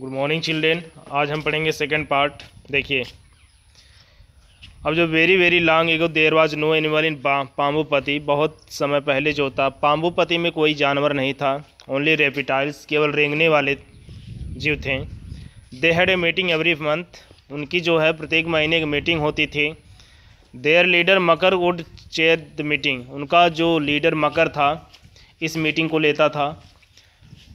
good morning children आज हम पढ़ेंगे सेकंड पार्ट देखिए अब जो very very long ago there was no animal in Pambupati बहुत समय पहले जो था पाम्बूपति में कोई जानवर नहीं था ओनली रेपिटाइल्स केवल रेंगने वाले जीव थे they had a meeting every month उनकी जो है प्रत्येक महीने की मीटिंग होती थी their leader Makar would chair the meeting उनका जो लीडर मकर था इस मीटिंग को लेता था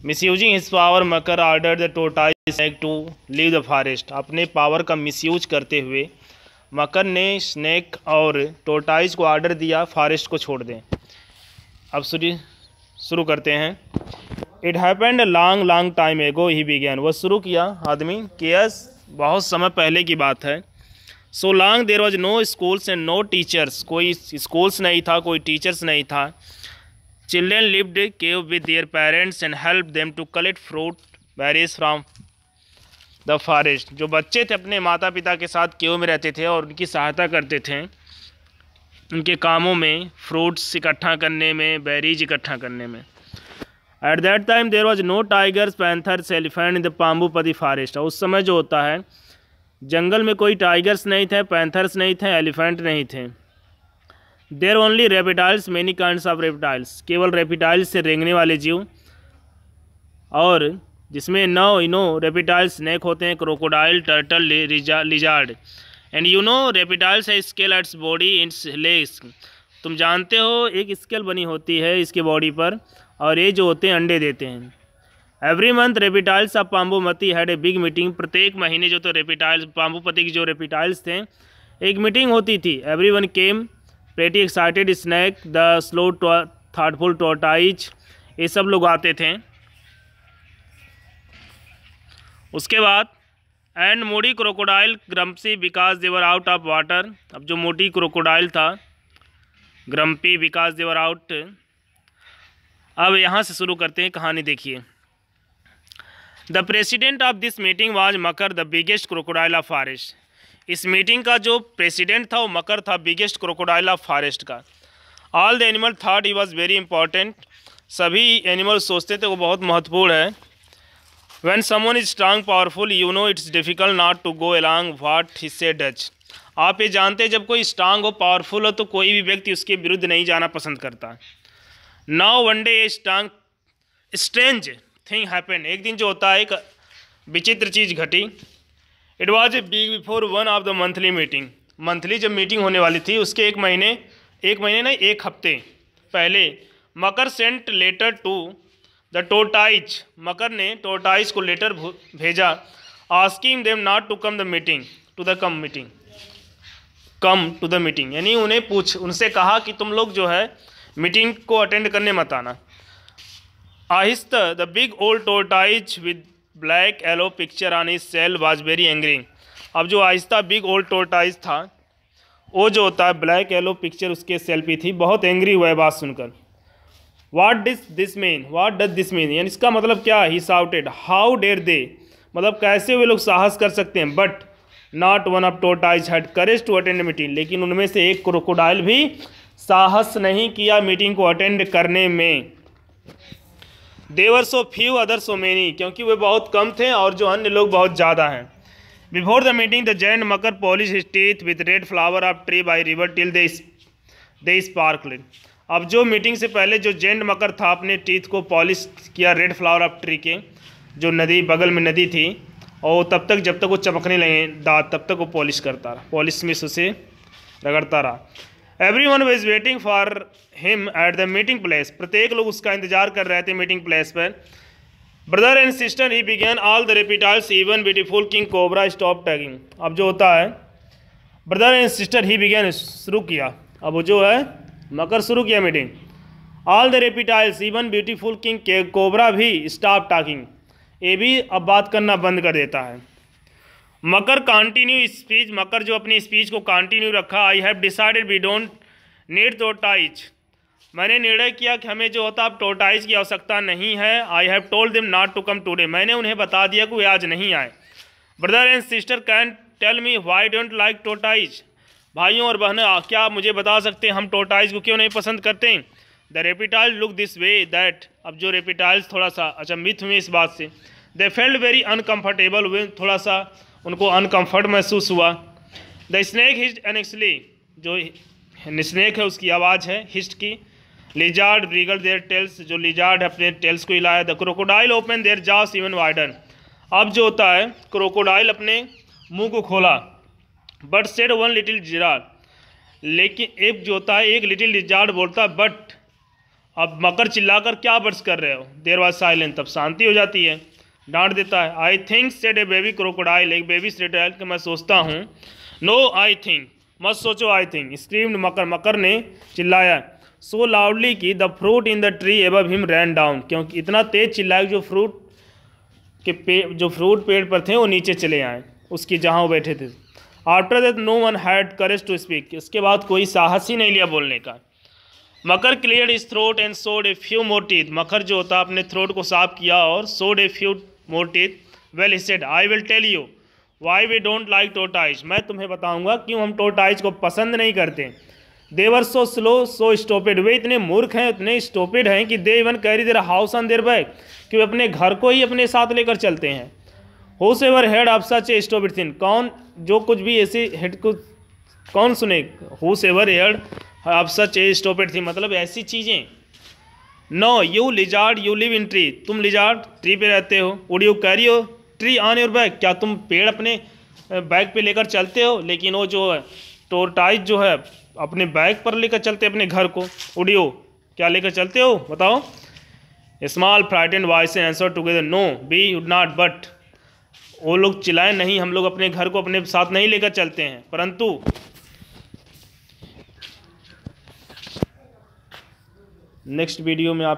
misusing his power Makar order the tortoise snake to leave the forest अपने पावर का मिसयूज करते हुए मकर ने स्नैक और टोटाइज को आर्डर दिया फॉरेस्ट को छोड़ दें अब शुरू करते हैं it happened long long time ago he began वह शुरू किया आदमी कि यस बहुत समय पहले की बात है so long there was no schools and no teachers कोई स्कूल्स नहीं था कोई टीचर्स नहीं था children lived cave with their parents and help them to collect fruit berries from the forest जो बच्चे थे अपने माता पिता के साथ केव में रहते थे और उनकी सहायता करते थे उनके कामों में फ्रूट्स इकट्ठा करने में बेरीज इकट्ठा करने में at that time there was no tigers panthers elephant in the Pambupati forest उस समय जो होता है जंगल में कोई टाइगर्स नहीं थे पैंथर्स नहीं थे एलिफेंट नहीं थे there only reptiles many kind of reptiles केवल रेपिटाइल्स से रेंगने वाले जीव और जिसमें नौ इनो रेपिटाइल्स नेक होते हैं crocodile turtle lizard and you know reptiles है scale its body its legs तुम जानते हो एक स्केल बनी होती है इसके बॉडी पर और ये जो होते हैं अंडे देते हैं every month reptiles of Pambomati had a big meeting प्रत्येक महीने जो तो रेपिटाइल्स पाम्बोपति की जो रेपिटाइल्स थे एक मीटिंग होती थी every one came pretty excited snake the slow thoughtful tortoise ये सब लोग आते थे उसके बाद and moody crocodile grumpy because they're out of water अब जो मोटी क्रोकोडाइल था ग्रम्पी बिकॉज देवर आउट अब यहाँ से शुरू करते हैं कहानी देखिए the president of this meeting was Makar the biggest crocodile of forest इस मीटिंग का जो प्रेसिडेंट था वो मकर था बिगेस्ट क्रोकोडाइल ऑफ फॉरेस्ट का all the animal thought he was very important सभी एनिमल सोचते थे वो बहुत महत्वपूर्ण है when someone is strong powerful you know it's difficult not to go along what he says डच आप ये जानते हैं जब कोई स्ट्रांग हो पावरफुल हो तो कोई भी व्यक्ति उसके विरुद्ध नहीं जाना पसंद करता now one day a strong strange thing happen एक दिन जो होता है एक विचित्र चीज़ घटी it was a week before one of the monthly meeting monthly जब मीटिंग होने वाली थी उसके एक महीने एक महीने नहीं एक हफ्ते पहले Makar sent letter to the tortoises Makar ने टोटाइज को लेटर भेजा asking them not to come the meeting to the come meeting come to the meeting यानी उन्हें पूछ उनसे कहा कि तुम लोग जो है मीटिंग को अटेंड करने मत आना आहिस्त the big old tortoise with black yellow picture on his shell was very angry अब जो आहिस्ता बिग ओल्ड टोटाइज था वो जो होता है ब्लैक एलो पिक्चर उसके सेल पे थी बहुत एंग्री हुआ है बात सुनकर what this this mean what does this mean यानी इसका मतलब क्या he shouted how dare they मतलब कैसे वे लोग साहस कर सकते हैं but not one of tortoise had courage to attend meeting लेकिन उनमें से एक क्रोकोडाइल भी साहस नहीं किया मीटिंग को अटेंड करने में they were so few other so many क्योंकि वे बहुत कम थे और जो अन्य लोग बहुत ज़्यादा हैं बिफोर द मीटिंग द जैन मकर पॉलिश स्टीथ teeth with red flower of tree by river till they they sparkling अब जो मीटिंग से पहले जो जैन मकर था अपने टीथ को पॉलिश किया रेड फ्लावर ऑफ ट्री के जो नदी बगल में नदी थी और तब तक जब तक वो चमकने लगे दांत तब तक वो पॉलिश करता रहा पॉलिश में उसे रगड़ता रहा everyone was waiting for him at the meeting place प्रत्येक लोग उसका इंतजार कर रहे थे मीटिंग प्लेस पर brother and sister he began all the reptiles even beautiful king cobra stop talking अब जो होता है brother and sister he began शुरू किया अब वो जो है मकर शुरू किया meeting all the reptiles even beautiful king के कोबरा भी स्टॉप टैगिंग ये भी अब बात करना बंद कर देता है मकर कंटिन्यू स्पीच मकर जो अपनी स्पीच को कंटिन्यू रखा I have decided we don't need tortoises मैंने निर्णय किया कि हमें जो होता अब टोटाइज की आवश्यकता नहीं है I have told them not to come today मैंने उन्हें बता दिया कि वे आज नहीं आए brother and sister can tell me why don't like tortoises भाइयों और बहनों क्या आप मुझे बता सकते हैं हम टोटाइज को क्यों नहीं पसंद करते the reptile look this way that अब जो रेपिटाइल्स थोड़ा सा अचंभित हुए इस बात से दे फेल्ड वेरी अनकम्फर्टेबल हुए थोड़ा सा उनको अनकम्फर्ट महसूस हुआ द स्नैक हिस्ट एनेक्सली जो स्नैक है उसकी आवाज़ है हिस्ट की लिजार्ड ब्रिगल देयर टेल्स जो लिजार्ड है अपने टेल्स को हिलाया the crocodile open their jaws even widen अब जो होता है क्रोकोडाइल अपने मुंह को खोला बट सेड वन लिटिल जिरार लेकिन एक जो होता है एक लिटिल लिजार्ड बोलता है बट अब मकर चिल्लाकर क्या बर्स कर रहे हो देर बाद साइलेंट तब शांति हो जाती है डांट देता है I think said a baby crocodile एक बेबी क्रोकोडाइल के मैं सोचता हूँ नो आई थिंक मत सोचो आई थिंक स्क्रीम मकर मकर ने चिल्लाया सो लाउडली कि the fruit in the tree above him rain down क्योंकि इतना तेज़ चिल्लाया जो फ्रूट के पे जो फ्रूट पेड़ पर थे वो नीचे चले आए उसकी जहाँ वो बैठे थे after that no one had courage to speak उसके बाद कोई साहस ही नहीं लिया बोलने का Makar clear his throat and said a few more teeth मकर जो होता है अपने थ्रोट को साफ किया और said a few more teeth well said I will tell you why we don't like tortoises मैं तुम्हें बताऊंगा क्यों हम टोटाइज को पसंद नहीं करते देवर सो स्लो सो स्टोपेड वे इतने मूर्ख हैं इतने स्टोपेड हैं कि they even carry their house on their back कि वे अपने घर को ही अपने साथ लेकर चलते हैं who ever heard of such a stupid thing कौन जो कुछ भी ऐसी हेड को कौन सुने who ever heard of such a stupid thing मतलब ऐसी चीज़ें no you lizard you live in tree तुम लिजार्ड ट्री पे रहते हो उड यू कैरी हो ट्री ऑन योर बैग क्या तुम पेड़ अपने बैग पे लेकर चलते हो लेकिन वो जो है टोरटाइज जो है अपने बैग पर लेकर चलते अपने घर को उडियो क्या लेकर चलते हो बताओ small and voice answer together no we would not but वो लोग चिल्लाए नहीं हम लोग अपने घर को अपने साथ नहीं लेकर चलते हैं परंतु नेक्स्ट वीडियो में आप